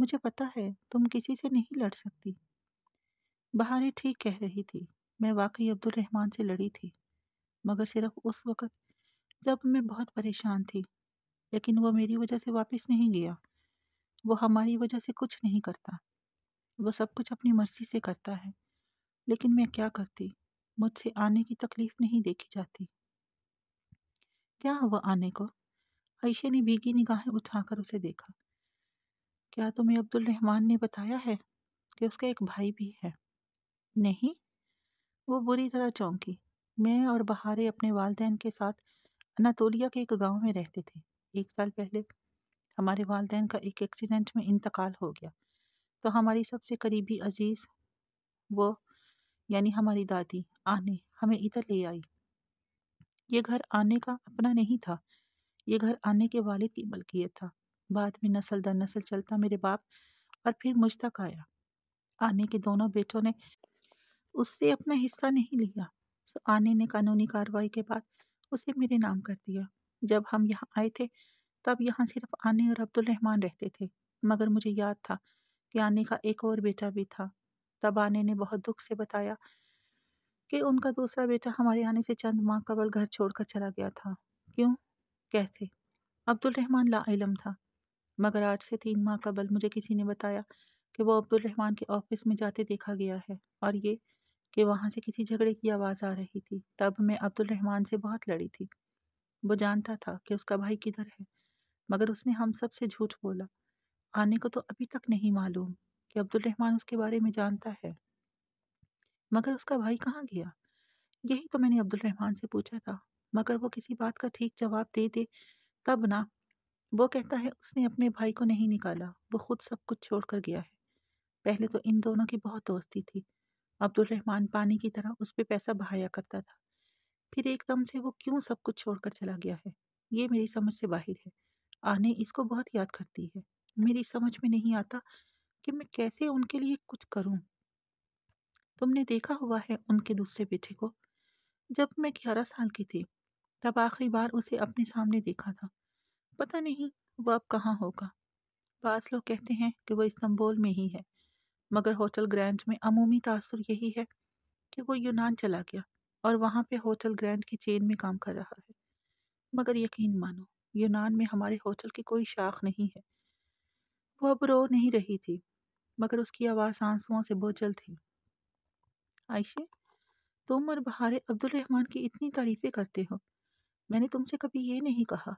मुझे पता है तुम किसी से नहीं लड़ सकती बहारे ठीक कह रही थी मैं वाकई अब्दुल रहमान से लड़ी थी मगर सिर्फ उस वक़्त जब मैं बहुत परेशान थी लेकिन वह मेरी वजह से वापस नहीं गया वो हमारी वजह से कुछ नहीं करता वो सब कुछ अपनी मर्जी से करता है लेकिन मैं क्या करती मुझसे आने की तकलीफ नहीं देखी जाती क्या हुआ आने को ऐशे ने भीगी निगाहें उठाकर उसे देखा क्या तुम्हें अब्दुल रहमान ने बताया है कि उसका एक भाई भी है नहीं वो बुरी तरह चौंकी मैं और बहारे अपने वालदेन के साथ अनातोलिया के एक गांव में रहते थे एक साल पहले हमारे वालदेन का एक एक्सीडेंट में इंतकाल हो गया तो हमारी सबसे करीबी अजीज़ वो यानी हमारी दादी आने हमें इधर ले आई ये घर आने का अपना नहीं था ये घर आने के वालिद की मलकियत था बाद में नस्ल दर नस्ल चलता मेरे बाप और फिर मुझ तक आया आने के दोनों बेटों ने उससे अपना हिस्सा नहीं लिया आने ने कानूनी कार्रवाई के बाद उसे मेरे नाम कर दिया जब हम यहाँ आए थे तब यहाँ सिर्फ आने और अब्दुल रहमान रहते थे मगर मुझे याद था कि आने का एक और बेटा भी था तब आने ने बहुत दुख से बताया कि उनका दूसरा बेटा हमारे आने से चंद माह कबल घर छोड़कर चला गया था क्यों कैसे अब्दुल रहमान ला इलम था मगर आज से तीन माह कबल मुझे किसी ने बताया कि वो अब्दुल रहमान के ऑफिस में जाते देखा गया है और ये कि वहाँ से किसी झगड़े की आवाज़ आ रही थी तब मैं अब्दुल रहमान से बहुत लड़ी थी वो जानता था कि उसका भाई किधर है मगर उसने हम सब से झूठ बोला आने को तो अभी तक नहीं मालूम कि अब्दुल रहमान उसके बारे में जानता है मगर उसका भाई कहाँ गया यही तो मैंने अब्दुल रहमान से पूछा था मगर वो किसी बात का ठीक जवाब दे दे तब ना वो कहता है उसने अपने भाई को नहीं निकाला वो खुद सब कुछ छोड़ कर गया है पहले तो इन दोनों की बहुत दोस्ती थी अब्दुलरहमान पानी की तरह उस पर पैसा बहाया करता था फिर एकदम से वो क्यों सब कुछ छोड़कर चला गया है ये मेरी समझ से बाहर है आने इसको बहुत याद करती है मेरी समझ में नहीं आता कि मैं कैसे उनके लिए कुछ करूं। तुमने देखा हुआ है उनके दूसरे बेटे को जब मैं ग्यारह साल की थी तब आखिरी बार उसे अपने सामने देखा था पता नहीं वो अब कहाँ होगा बास लोग कहते हैं कि वो इस्तंबोल में ही है मगर होटल ग्रैंड में अमूमी तासर यही है कि वो यूनान चला गया और वहाँ पे होटल ग्रैंड की चेन में काम कर रहा है मगर यकीन मानो यूनान में हमारे होटल की कोई शाख नहीं है वो अब रो नहीं रही थी मगर उसकी आवाज़ आंसुओं से बोझल थी आयशे तुम और बहारे अब्दुलरहमान की इतनी तारीफ़ें करते हो मैंने तुमसे कभी ये नहीं कहा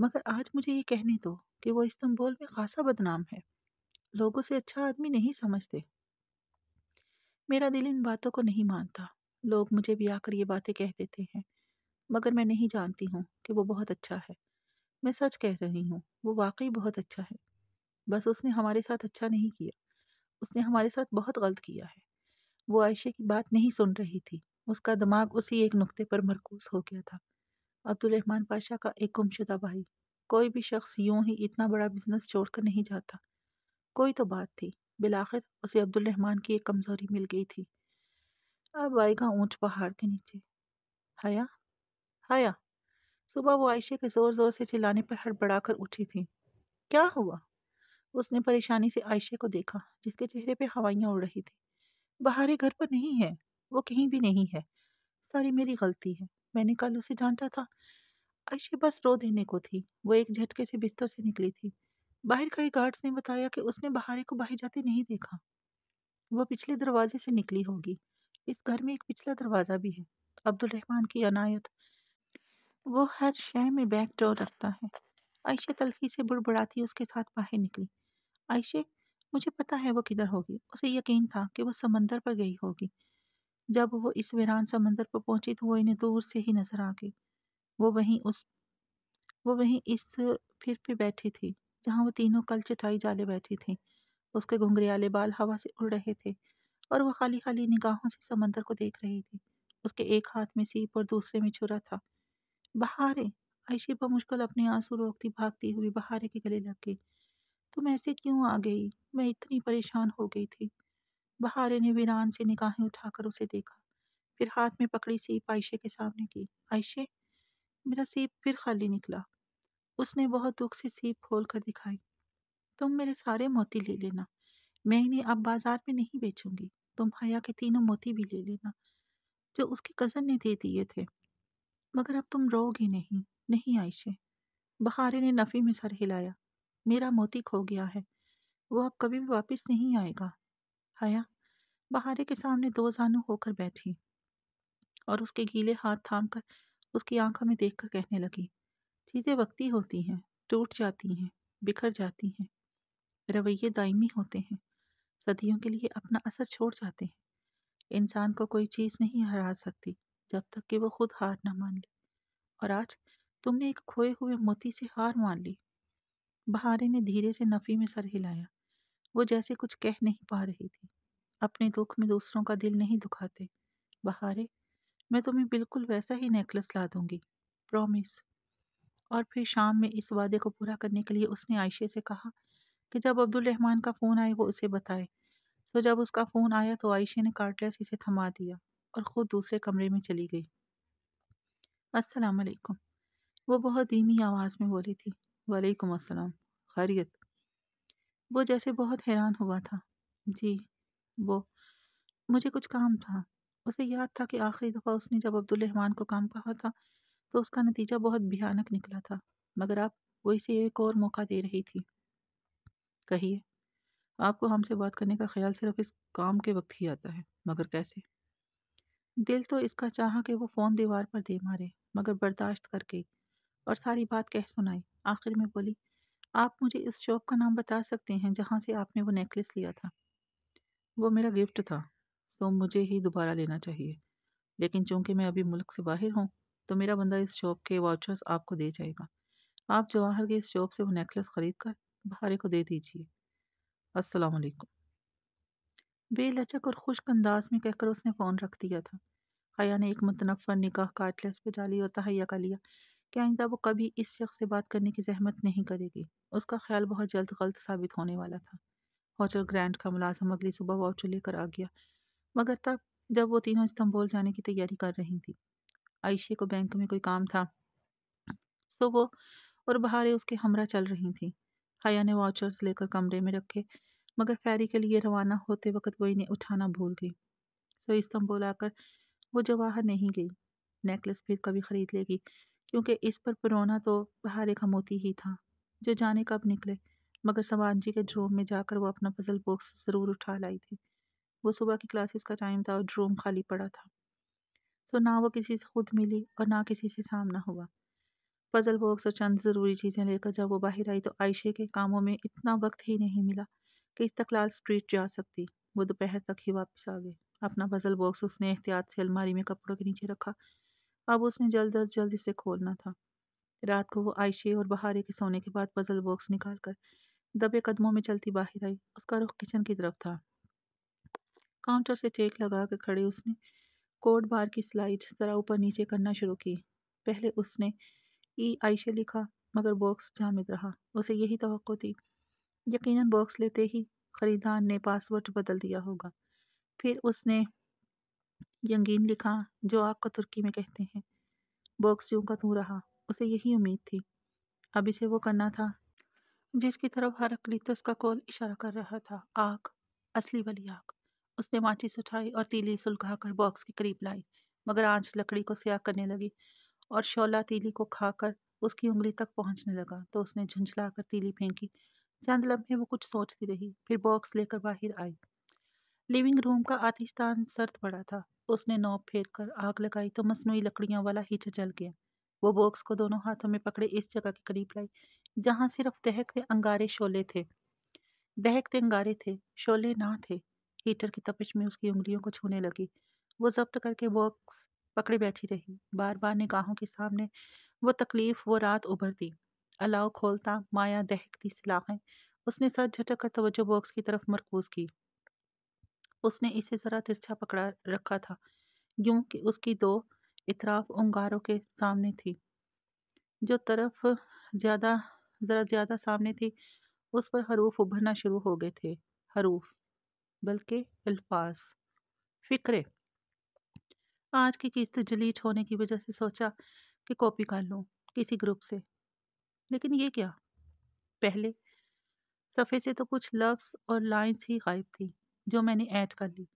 मगर आज मुझे ये कहने दो कि वो इस्तंबुल में खासा बदनाम है लोग उसे अच्छा आदमी नहीं समझते मेरा दिल इन बातों को नहीं मानता लोग मुझे भी आकर ये बातें कह देते हैं मगर मैं नहीं जानती हूँ कि वो बहुत अच्छा है मैं सच कह रही हूँ वो वाकई बहुत अच्छा है बस उसने हमारे साथ अच्छा नहीं किया उसने हमारे साथ बहुत गलत किया है वो आयशे की बात नहीं सुन रही थी उसका दिमाग उसी एक नुक्ते पर मरकूज हो गया था अब्दुलरहमान पाशा का एक गुमशुदा भाई कोई भी शख्स यूं ही इतना बड़ा बिजनेस छोड़कर नहीं जाता कोई तो बात थी बिलाखिर उसे अब्दुल रहमान की एक कमज़ोरी मिल गई थी अब आएगा ऊंच पहाड़ के नीचे हया हया सुबह वो आयशे के ज़ोर ज़ोर से चिल्लाने पर हड़बड़ाकर उठी थी क्या हुआ उसने परेशानी से आयशे को देखा जिसके चेहरे पे हवाइयाँ उड़ रही थी बाहर घर पर नहीं है वो कहीं भी नहीं है सारी मेरी गलती है मैंने कल उसे जानता था आयशे बस रो देने को थी वो एक झटके से बिस्तर से निकली थी बाहर खड़े गार्ड्स ने बताया कि उसने बहारे को बाहर जाते नहीं देखा वो पिछले दरवाजे से निकली होगी इस घर में एक पिछला दरवाज़ा भी है रहमान की अनायत वो हर शहर में बैक डोर रखता है आयशा तलखी से बुड़बुड़ाती उसके साथ बाहर निकली आयशे मुझे पता है वो किधर होगी उसे यकीन था कि वो समंदर पर गई होगी जब वो इस वीरान समंदर पर पहुंची तो वो इन्हें दूर से ही नजर आ गई वो वहीं उस वो वहीं इस फिर पे बैठी थी जहाँ वो तीनों कल चिथाई जाले बैठी थी उसके घुंघरियाले बाल हवा से उड़ रहे थे और वह खाली खाली निगाहों से समंदर को देख रही थी उसके एक हाथ में सीप और दूसरे में छुरा था बहारे आयशी मुश्किल अपने आंसू रोकती भागती हुई बहारे के गले लग गई तुम ऐसे क्यों आ गई मैं इतनी परेशान हो गई थी बहारे ने वीरान से निगाहें उठाकर उसे देखा फिर हाथ में पकड़ी सीप आयशे के सामने की आयशे मेरा सीप फिर खाली निकला उसने बहुत दुख से सीप खोल कर दिखाई तुम मेरे सारे मोती ले लेना मैं इन्हें अब बाजार में नहीं बेचूंगी तुम हया के तीनों मोती भी ले लेना जो उसके कज़न ने दे दिए थे मगर अब तुम रोगी नहीं नहीं आयशे बहारे ने नफ़ी में सर हिलाया मेरा मोती खो गया है वो अब कभी भी वापस नहीं आएगा हया बहारे के सामने दो जानू होकर बैठी और उसके गीले हाथ थाम कर उसकी आंखों में देख कर कहने लगी चीज़ें वक्ती होती हैं टूट जाती हैं बिखर जाती हैं रवैये दायमी होते हैं सदियों के लिए अपना असर छोड़ जाते हैं इंसान को कोई चीज़ नहीं हरा सकती जब तक कि वो खुद हार ना मान ले और आज तुमने एक खोए हुए मोती से हार मान ली बहारे ने धीरे से नफ़ी में सर हिलाया वो जैसे कुछ कह नहीं पा रही थी अपने दुख में दूसरों का दिल नहीं दुखाते बहारे मैं तुम्हें बिल्कुल वैसा ही नेकलेस ला दूंगी प्रॉमिस और फिर शाम में इस वादे को पूरा करने के लिए उसने आयशे से कहा कि जब अब्दुल रहमान का फ़ोन आए वो उसे बताए सो जब उसका फ़ोन आया तो आयशे ने कार्टलेस इसे थमा दिया और ख़ुद दूसरे कमरे में चली गई अस्सलाम वालेकुम वो बहुत धीमी आवाज़ में बोली थी वालेकुम अस्सलाम खैरियत वो जैसे बहुत हैरान हुआ था जी वो मुझे कुछ काम था उसे याद था कि आखिरी दफ़ा उसने जब अब्दुल रहमान को काम कहा था तो उसका नतीजा बहुत भयानक निकला था मगर आप वो इसे एक और मौका दे रही थी कहिए आपको हमसे बात करने का ख्याल सिर्फ इस काम के वक्त ही आता है मगर कैसे दिल तो इसका चाहा कि वो फ़ोन दीवार पर दे मारे मगर बर्दाश्त कर गई और सारी बात कह सुनाई आखिर में बोली आप मुझे इस शॉप का नाम बता सकते हैं जहाँ से आपने वो नेकलेस लिया था वो मेरा गिफ्ट था तो मुझे ही दोबारा लेना चाहिए लेकिन चूंकि मैं अभी मुल्क से बाहर हूँ तो मेरा बंदा इस शॉप के वाउचर्स आपको दे जाएगा आप जवाहर के इस शॉप से वो नेकलेस ख़रीद कर भारे को दे दीजिए असलकुम बेलचक और खुश्क अंदाज में कहकर उसने फ़ोन रख दिया था हया ने एक मुतनफ़र निकाह का एटलेस पे जाली और तहैया का लिया कि आइंदा वो कभी इस शख्स से बात करने की जहमत नहीं करेगी उसका ख्याल बहुत जल्द गलत साबित होने वाला था होटल ग्रैंड का मुलाजम अगली सुबह वाउचर लेकर आ गया मगर तब जब वो तीनों इस्तंबोल जाने की तैयारी कर रही थी आयशे को बैंक में कोई काम था सो वो और बहारें उसके हमरा चल रही थी हया ने वाचर्स लेकर कमरे में रखे मगर फैरी के लिए रवाना होते वक्त वो इन्हें उठाना भूल गई सो इस्तंबुल आकर वो जवाहर नहीं गई नेकलेस फिर कभी ख़रीद लेगी क्योंकि इस पर परोना तो बहारे का मोती ही था जो जाने कब निकले मगर समान जी के ड्रोम में जाकर वो अपना पजल बॉक्स ज़रूर उठा लाई थी वो सुबह की क्लासेस का टाइम था और ड्रोम खाली पड़ा था सो तो ना वो किसी से खुद मिली और ना किसी से सामना हुआ फजल बॉक्स अक्सर चंद ज़रूरी चीज़ें लेकर जब वो बाहर आई तो आयशे के कामों में इतना वक्त ही नहीं मिला कि इस्तकलाल स्ट्रीट जा सकती वो दोपहर तक ही वापस आ गई अपना फजल बॉक्स उसने एहतियात से अलमारी में कपड़ों के नीचे रखा अब उसने जल्द अज जल्द इसे खोलना था रात को वो आयशे और बहारे के सोने के बाद पजल बॉक्स निकाल कर दबे कदमों में चलती बाहर आई उसका रुख किचन की तरफ था काउंटर से टेक लगा कर खड़े उसने कोड बार की स्लाइड ज़रा ऊपर नीचे करना शुरू की पहले उसने ई आयशे लिखा मगर बॉक्स जामद रहा उसे यही तो थी यकीनन बॉक्स लेते ही ख़रीदार ने पासवर्ड बदल दिया होगा फिर उसने यंगीन लिखा जो आग को तुर्की में कहते हैं बॉक्स यूं का तू रहा उसे यही उम्मीद थी अब इसे वो करना था जिसकी तरफ हर अकलीतस का कॉल इशारा कर रहा था आग असली वाली आग उसने माचिस उठाई और तीली सुलगाकर बॉक्स के करीब लाई मगर आंच लकड़ी को स्याह करने लगी और शोला तीली को खाकर उसकी उंगली तक पहुंचने लगा तो उसने झुंझला कर तीली फेंकी चंद लम्हे वो कुछ सोचती रही फिर बॉक्स लेकर बाहर आई लिविंग रूम का आतिशतान सर्द पड़ा था उसने नोब फेर कर आग लगाई तो मसनू लकड़ियों वाला हीटर जल गया वो बॉक्स को दोनों हाथों में पकड़े इस जगह के करीब लाई जहाँ सिर्फ दहकते अंगारे शोले थे दहकते अंगारे थे शोले ना थे हीटर की तपिश में उसकी उंगलियों को छूने लगी वो जब्त करके बॉक्स पकड़े बैठी रही बार बार निगाहों के सामने वो तकलीफ वो रात उभरती अलाव खोलता माया दहकती सलाखें उसने सर झटक कर तवज्जो बॉक्स की तरफ मरकूज की उसने इसे ज़रा तिरछा पकड़ा रखा था यूं कि उसकी दो इतराफ उंगारों के सामने थी जो तरफ ज़्यादा ज़रा ज़्यादा सामने थी उस पर हरूफ उभरना शुरू हो गए थे हरूफ बल्कि अल्फाज फ़िक्रे आज की किस्त जलीट होने की वजह से सोचा कि कॉपी कर लूँ किसी ग्रुप से लेकिन ये क्या पहले सफ़े से तो कुछ लफ्स और लाइंस ही गायब थी जो मैंने ऐड कर ली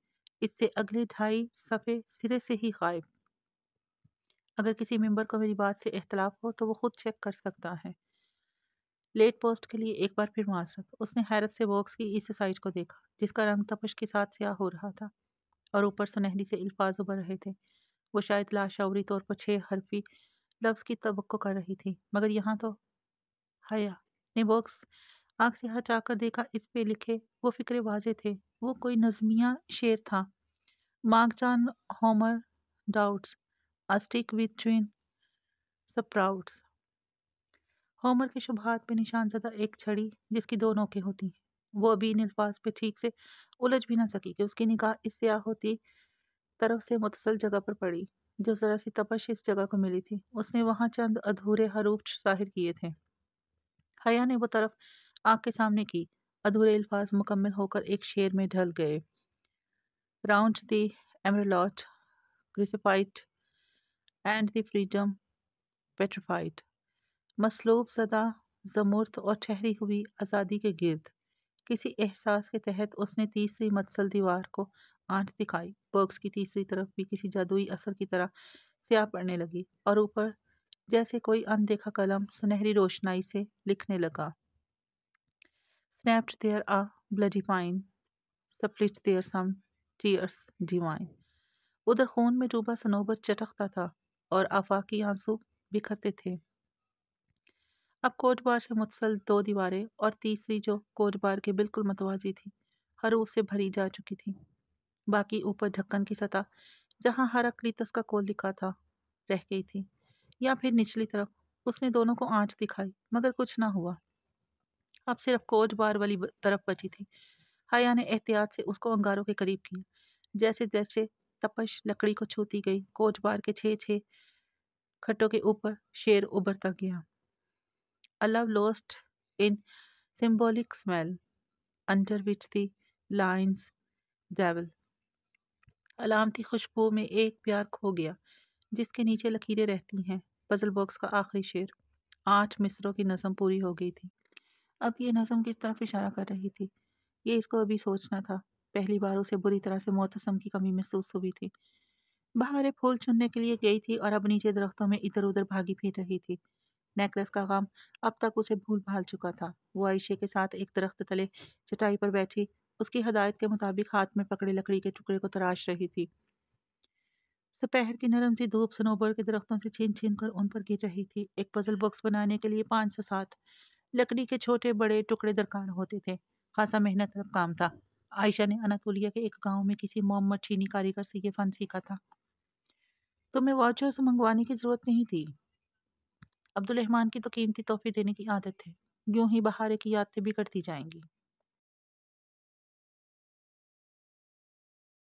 इससे अगले ढाई सफ़े सिरे से ही गायब अगर किसी मेंबर को मेरी बात से अख्तलाफ हो तो वो ख़ुद चेक कर सकता है लेट पोस्ट के लिए एक बार फिर माजरत उसने हैरत से बॉक्स की इस साइड को देखा जिसका रंग तपश के साथ स्याह हो रहा था और ऊपर सुनहरी से अल्फाज उभर रहे थे वो शायद लाशौरी तौर पर छः हरफी लफ्ज़ की तो कर रही थी मगर यहाँ तो हया ने बॉक्स आँख से हचा कर देखा इस पे लिखे वो फिक्र वाजे थे वो कोई नजमिया शेर था मार्क जान होमर डाउट्स अस्टिक विद ट्विन सप्राउड्स होमर के शुभहात पे निशान जदा एक छड़ी जिसकी दो नोके होती हैं वो अभी इन अल्फाज पे ठीक से उलझ भी ना सकी कि उसकी निगाह इस स्याह होती तरफ से मुतसल जगह पर पड़ी जो ज़रा सी तपश इस जगह को मिली थी उसने वहाँ चंद अधूरे हरूफ जाहिर किए थे हया ने वो तरफ आँख के सामने की अधूरे अल्फाज मुकम्मल होकर एक शेर में ढल गए राउंड दी एमरलॉट crucified and the freedom petrified मसलूब ज़दा जमुर्थ और ठहरी हुई आज़ादी के गिरद किसी एहसास के तहत उसने तीसरी मत्सल दीवार को आंठ दिखाई बर्ग्स की तीसरी तरफ भी किसी जादुई असर की तरह स्या पड़ने लगी और ऊपर जैसे कोई अनदेखा कलम सुनहरी रोशनाई से लिखने लगा snapped there a bloody pine split there some tears divine उधर खून में डूबा सनोबर चटकता था और आफाकी आंसू बिखरते थे अब कोटबार से मुतसल दो दीवारें और तीसरी जो कोटबार के बिल्कुल मतवाजी थी हरूफ से भरी जा चुकी थी बाकी ऊपर ढक्कन की सतह जहाँ हराक्लीतस का कोल लिखा था रह गई थी या फिर निचली तरफ उसने दोनों को आंच दिखाई मगर कुछ ना हुआ अब सिर्फ कोच बार वाली तरफ बची थी हया ने एहतियात से उसको अंगारों के करीब किया जैसे जैसे तपश लकड़ी को छूती गई कोच बार के छः छः खट्टों के ऊपर शेर उबरता गया a love lost in symbolic smell, under which the lines devil. अलामती खुशबू में एक प्यार खो गया जिसके नीचे लकीरें रहती हैं पजल बॉक्स का आखिरी शेर आठ मिसरों की नज़म पूरी हो गई थी अब ये नज़म किस तरफ इशारा कर रही थी ये इसको अभी सोचना था पहली बार उसे बुरी तरह से मोतसम की कमी महसूस हुई थी बाहर फूल चुनने के लिए गई थी और अब नीचे दरख्तों में इधर उधर भागी फिर रही थी नेकलेस का गम अब तक उसे भूल भाल चुका था वो आयशे के साथ एक दरख्त तले चटाई पर बैठी उसकी हदायत के मुताबिक हाथ में पकड़े लकड़ी के टुकड़े को तराश रही थी दोपहर की नरम सी धूप सनोबर के दरख्तों से छीन छीन कर उन पर गिर रही थी एक पजल बॉक्स बनाने के लिए पाँच से सात लकड़ी के छोटे बड़े टुकड़े दरकार होते थे खासा मेहनत तरफ काम था आयशा ने अनातोलिया के एक गांव में किसी मोहम्मद चीनी कारीगर से ये फन सीखा था तुम्हें वॉचर्स मंगवाने की ज़रूरत नहीं थी अब्दुलरहमान की तो कीमती तोहफे देने की आदत है यूं ही बहारे की यादें बिगड़ती जाएंगी